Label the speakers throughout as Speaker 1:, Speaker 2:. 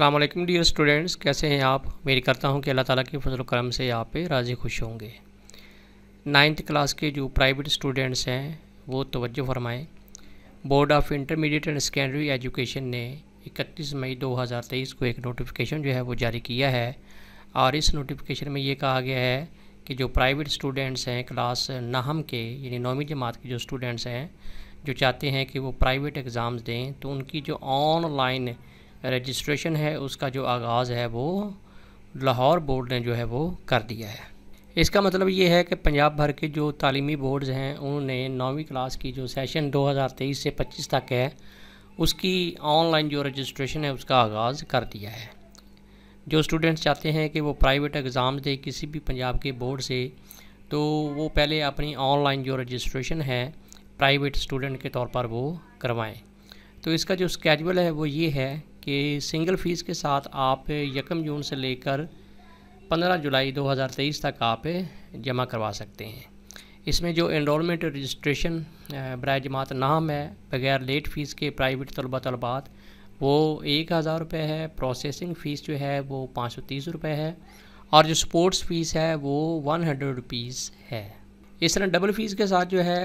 Speaker 1: अल्लाम dear students कैसे हैं आप मेरी करता हूं कि अल्लाह ताला के फजल करम से यहाँ पे राज़ी खुश होंगे नाइन्थ क्लास के जो प्राइवेट स्टूडेंट्स हैं वो तवज्जो फरमाएँ board of intermediate and secondary education ने 31 मई 2023 को एक नोटिफिकेशन जो है वो जारी किया है और इस नोटिफिकेशन में ये कहा गया है कि जो प्राइवेट स्टूडेंट्स हैं क्लास नाहम के यानी नौवीं जमात के जो स्टूडेंट्स हैं जो चाहते हैं कि वो प्राइवेट एग्ज़ाम्स दें तो उनकी जो ऑनलाइन रजिस्ट्रेशन है उसका जो आगाज़ है वो लाहौर बोर्ड ने जो है वो कर दिया है इसका मतलब ये है कि पंजाब भर के जो तालीमी बोर्ड्स हैं उन्होंने नौवीं क्लास की जो सेशन 2023 से 25 तक है उसकी ऑनलाइन जो रजिस्ट्रेशन है उसका आगाज़ कर दिया है जो स्टूडेंट्स चाहते हैं कि वो प्राइवेट एग्ज़ाम दें किसी भी पंजाब के बोर्ड से तो वो पहले अपनी ऑनलाइन जो रजिस्ट्रेशन है प्राइवेट स्टूडेंट के तौर पर वो करवाएँ तो इसका जो स्केजल है वो ये है कि सिंगल फ़ीस के साथ आप यकम जून से लेकर 15 जुलाई 2023 तक आप जमा करवा सकते हैं इसमें जो इनमेंट रजिस्ट्रेशन बरए जमात नाम है बग़ैर लेट फ़ीस के प्राइवेट तलबा तलबात वो एक हज़ार रुपये है प्रोसेसिंग फ़ीस जो है वो पाँच सौ तीस रुपये है और जो स्पोर्ट्स फ़ीस है वो वन हंड्रेड रुपीज़ है इस तरह डबल फ़ीस के साथ जो है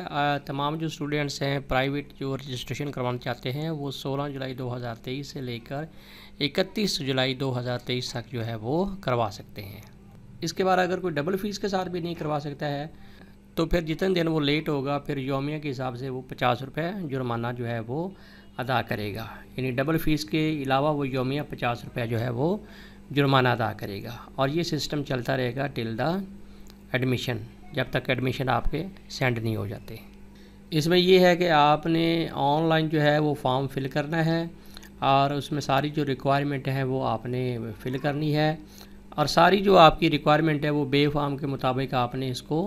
Speaker 1: तमाम जो स्टूडेंट्स हैं प्राइवेट जो रजिस्ट्रेशन करवाना चाहते हैं वो 16 जुलाई 2023 से लेकर 31 जुलाई 2023 तक जो है वो करवा सकते हैं इसके बाद अगर कोई डबल फ़ीस के साथ भी नहीं करवा सकता है तो फिर जितने दिन वो लेट होगा फिर योमिया के हिसाब से वो पचास रुपये जुर्माना जो है वो अदा करेगा यानी डबल फ़ीस के अलावा वो योमिया पचास रुपये जो है वो जुर्माना अदा करेगा और ये सिस्टम चलता रहेगा टिल द एडमिशन जब तक एडमिशन आपके सेंड नहीं हो जाते इसमें यह है कि आपने ऑनलाइन जो है वो फॉर्म फिल करना है और उसमें सारी जो रिक्वायरमेंट है वो आपने फिल करनी है और सारी जो आपकी रिक्वायरमेंट है वो बे फॉर्म के मुताबिक आपने इसको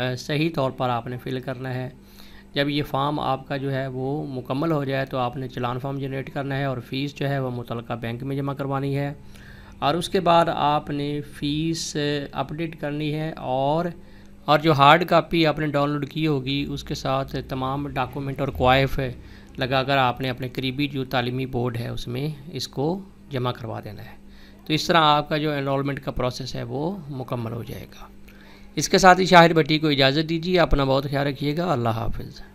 Speaker 1: सही तौर पर आपने फिल करना है जब ये फॉर्म आपका जो है वो मुकम्मल हो जाए तो आपने चलान फॉर्म जनरेट करना है और फ़ीस जो है वो मुतल बैंक में जमा करवानी है और उसके बाद आपने फ़ीस अपडेट करनी है और और जो हार्ड कापी आपने डाउनलोड की होगी उसके साथ तमाम डॉक्यूमेंट और क्वाइफ लगाकर आपने अपने करीबी जो तालीमी बोर्ड है उसमें इसको जमा करवा देना है तो इस तरह आपका जो एनरोलमेंट का प्रोसेस है वो मुकम्मल हो जाएगा इसके साथ ही शाहिर भट्टी को इजाज़त दीजिए अपना बहुत ख्याल रखिएगा अल्लाह हाफिज़